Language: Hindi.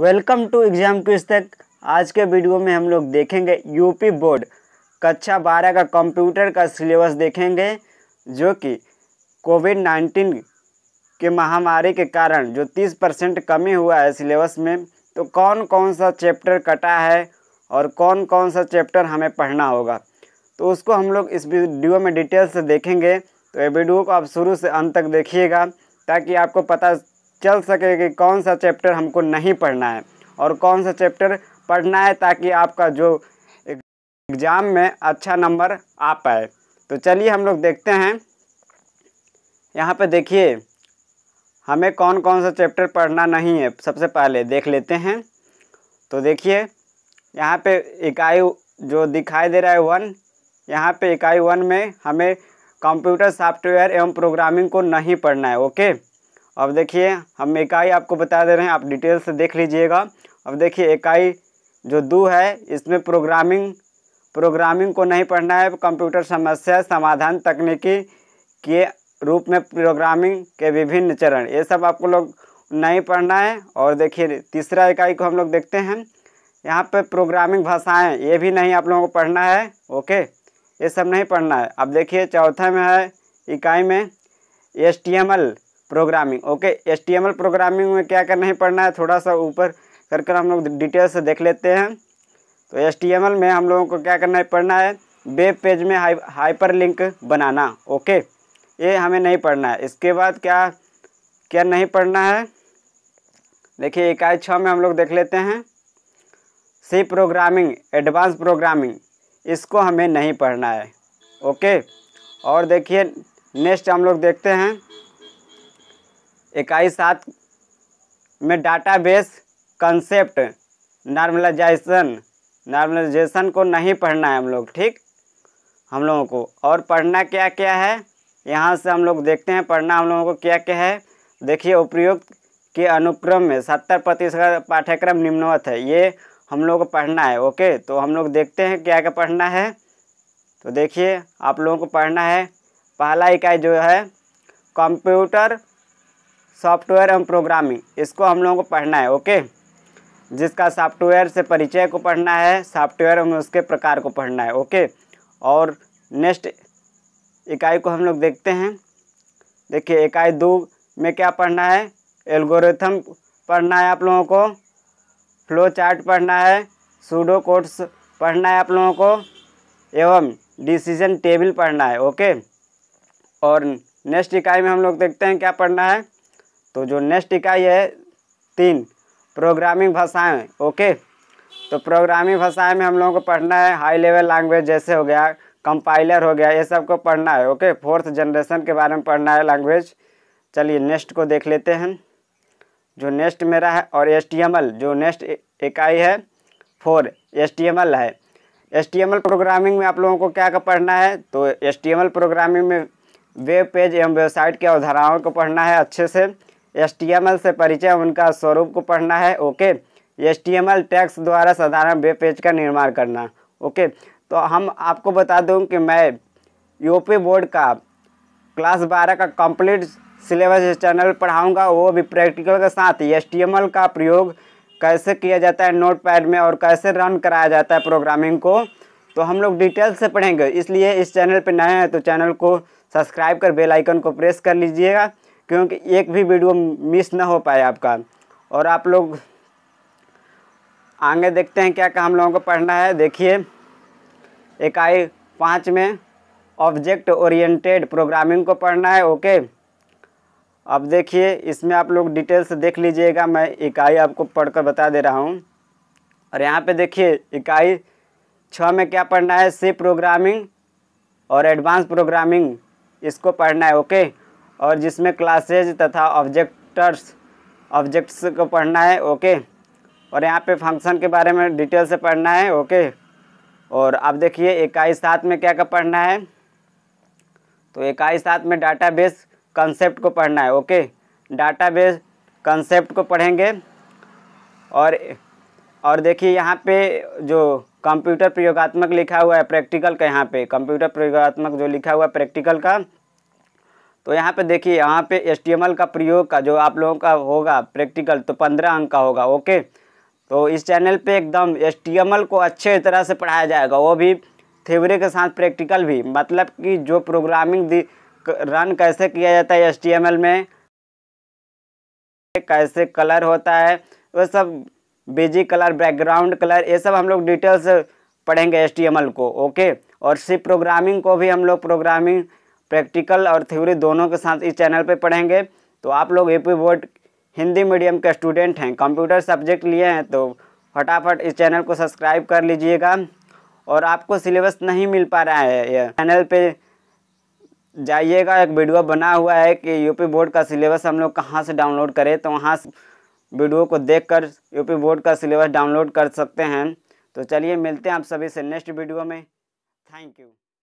वेलकम टू एग्ज़ाम क्विज तक आज के वीडियो में हम लोग देखेंगे यूपी बोर्ड कक्षा बारह का कंप्यूटर का सिलेबस देखेंगे जो कि कोविड नाइन्टीन के महामारी के कारण जो तीस परसेंट कमी हुआ है सिलेबस में तो कौन कौन सा चैप्टर कटा है और कौन कौन सा चैप्टर हमें पढ़ना होगा तो उसको हम लोग इस वीडियो में डिटेल से देखेंगे तो ये वीडियो को आप शुरू से अंत तक देखिएगा ताकि आपको पता चल सके कि कौन सा चैप्टर हमको नहीं पढ़ना है और कौन सा चैप्टर पढ़ना है ताकि आपका जो एग्ज़ाम में अच्छा नंबर आ पाए तो चलिए हम लोग देखते हैं यहाँ पे देखिए हमें कौन कौन सा चैप्टर पढ़ना नहीं है सबसे पहले देख लेते हैं तो देखिए यहाँ पे इकाई जो दिखाई दे रहा है वन यहाँ पे इकाई वन में हमें कंप्यूटर सॉफ्टवेयर एवं प्रोग्रामिंग को नहीं पढ़ना है ओके अब देखिए हम इकाई आपको बता दे रहे हैं आप डिटेल से देख लीजिएगा अब देखिए इकाई जो दो है इसमें प्रोग्रामिंग प्रोग्रामिंग को नहीं पढ़ना है कंप्यूटर समस्या समाधान तकनीकी के रूप में प्रोग्रामिंग के विभिन्न चरण ये सब आपको लोग नहीं पढ़ना है और देखिए तीसरा इकाई को हम लोग देखते हैं यहाँ पर प्रोग्रामिंग भाषाएँ ये भी नहीं आप लोगों को पढ़ना है ओके ये सब नहीं पढ़ना है अब देखिए चौथा में है इकाई में S T M L programming okay S programming में क्या करना ही पढ़ना है थोड़ा सा ऊपर कर कर हम लोग डिटेल से देख लेते हैं तो एस में हम लोगों को क्या करना ही पढ़ना है वेब पेज में हाइपर लिंक बनाना ओके ये हमें नहीं पढ़ना है इसके बाद क्या क्या नहीं पढ़ना है देखिए इकाई छः में हम लोग देख लेते हैं सी प्रोग्रामिंग एडवांस प्रोग्रामिंग इसको हमें नहीं पढ़ना है ओके और देखिए नेक्स्ट हम लोग देखते हैं इकाई सात में डाटाबेस कंसेप्ट नॉर्मलाइजेशन नॉर्मलाइजेशन को नहीं पढ़ना है हम लोग ठीक हम लोगों को और पढ़ना क्या क्या है यहाँ से हम लोग देखते हैं पढ़ना हम लोगों को क्या क्या है देखिए उपयुक्त के अनुक्रम में सत्तर प्रतिशत पाठ्यक्रम निम्नवत है ये हम लोग को पढ़ना है ओके तो हम लोग देखते हैं क्या क्या पढ़ना है तो देखिए आप लोगों को पढ़ना है पहला इकाई जो है कंप्यूटर सॉफ्टवेयर एवं प्रोग्रामिंग इसको हम लोगों को पढ़ना है ओके जिसका सॉफ्टवेयर से परिचय को पढ़ना है सॉफ्टवेयर एवं उसके प्रकार को पढ़ना है ओके और नेक्स्ट इकाई को हम लोग देखते हैं देखिए इकाई दो में क्या पढ़ना है एल्गोरिथम पढ़ना है आप लोगों को फ्लो चार्ट पढ़ना है सूडो कोड्स पढ़ना है आप लोगों को एवं डिसीजन टेबल पढ़ना है ओके और नेक्स्ट इकाई में हम लोग देखते हैं क्या पढ़ना है तो जो नेक्स्ट इकाई है तीन प्रोग्रामिंग भाषाएं ओके तो प्रोग्रामिंग भाषाएं में हम लोगों को पढ़ना है हाई लेवल लैंग्वेज जैसे हो गया कंपाइलर हो गया ये सब को पढ़ना है ओके फोर्थ जनरेशन के बारे में पढ़ना है लैंग्वेज चलिए नेक्स्ट को देख लेते हैं जो नेक्स्ट मेरा है और एस जो नेक्स्ट इकाई है फोर एस है एस प्रोग्रामिंग में आप लोगों को क्या क्या पढ़ना है तो एस प्रोग्रामिंग में वेब पेज एवं वेबसाइट के अवधाराओं को पढ़ना है अच्छे से एस से परिचय उनका स्वरूप को पढ़ना है ओके एस टैक्स द्वारा साधारण वेब पेज का निर्माण करना ओके तो हम आपको बता दूँ कि मैं यूपी बोर्ड का क्लास बारह का कंप्लीट सिलेबस इस चैनल पढ़ाऊँगा वो भी प्रैक्टिकल के साथ एस का प्रयोग कैसे किया जाता है नोट पैड में और कैसे रन कराया जाता है प्रोग्रामिंग को तो हम लोग डिटेल से पढ़ेंगे इसलिए इस चैनल पर नए हैं तो चैनल को सब्सक्राइब कर बेल आइकन को प्रेस कर लीजिएगा क्योंकि एक भी वीडियो मिस ना हो पाए आपका और आप लोग आगे देखते हैं क्या क्या हम लोगों को पढ़ना है देखिए इकाई पाँच में ऑब्जेक्ट ओरिएंटेड प्रोग्रामिंग को पढ़ना है ओके अब देखिए इसमें आप लोग डिटेल्स देख लीजिएगा मैं इकाई आपको पढ़कर बता दे रहा हूँ और यहाँ पे देखिए इकाई छः में क्या पढ़ना है सी प्रोग्रामिंग और एडवांस प्रोग्रामिंग इसको पढ़ना है ओके और जिसमें क्लासेज तथा ऑब्जेक्टर्स ऑब्जेक्ट्स को पढ़ना है ओके और यहाँ पे फंक्शन के बारे में डिटेल से पढ़ना है ओके और अब देखिए इक्कीस सात में क्या क्या पढ़ना है तो इकाई सात में बेस कंसेप्ट को पढ़ना है ओके बेस कंसेप्ट को पढ़ेंगे और और देखिए यहाँ पे जो कंप्यूटर प्रयोगात्मक लिखा हुआ है प्रैक्टिकल का यहाँ पे कंप्यूटर प्रयोगात्मक जो लिखा हुआ है प्रैक्टिकल का तो यहाँ पे देखिए यहाँ पे एस का प्रयोग का जो आप लोगों का होगा प्रैक्टिकल तो पंद्रह अंक का होगा ओके तो इस चैनल पे एकदम एस को अच्छे तरह से पढ़ाया जाएगा वो भी थ्योरी के साथ प्रैक्टिकल भी मतलब कि जो प्रोग्रामिंग रन कैसे किया जाता है एस में कैसे कलर होता है वो सब बेजी कलर बैकग्राउंड कलर ये सब हम लोग डिटेल्स पढ़ेंगे एस को ओके और सिर्फ प्रोग्रामिंग को भी हम लोग प्रोग्रामिंग प्रैक्टिकल और थ्योरी दोनों के साथ इस चैनल पर पढ़ेंगे तो आप लोग A P board Hindi medium के स्टूडेंट हैं कंप्यूटर सब्जेक्ट लिए हैं तो फटाफट इस चैनल को सब्सक्राइब कर लीजिएगा और आपको सिलेबस नहीं मिल पा रहा है यह चैनल पे जाइएगा एक वीडियो बना हुआ है कि यूपी बोर्ड का सिलेबस हम लोग कहाँ से डाउनलोड करें तो वहाँ वीडियो को देखकर यूपी बोर्ड का सिलेबस डाउनलोड कर सकते हैं तो चलिए मिलते हैं आप सभी से नेक्स्ट वीडियो में थैंक यू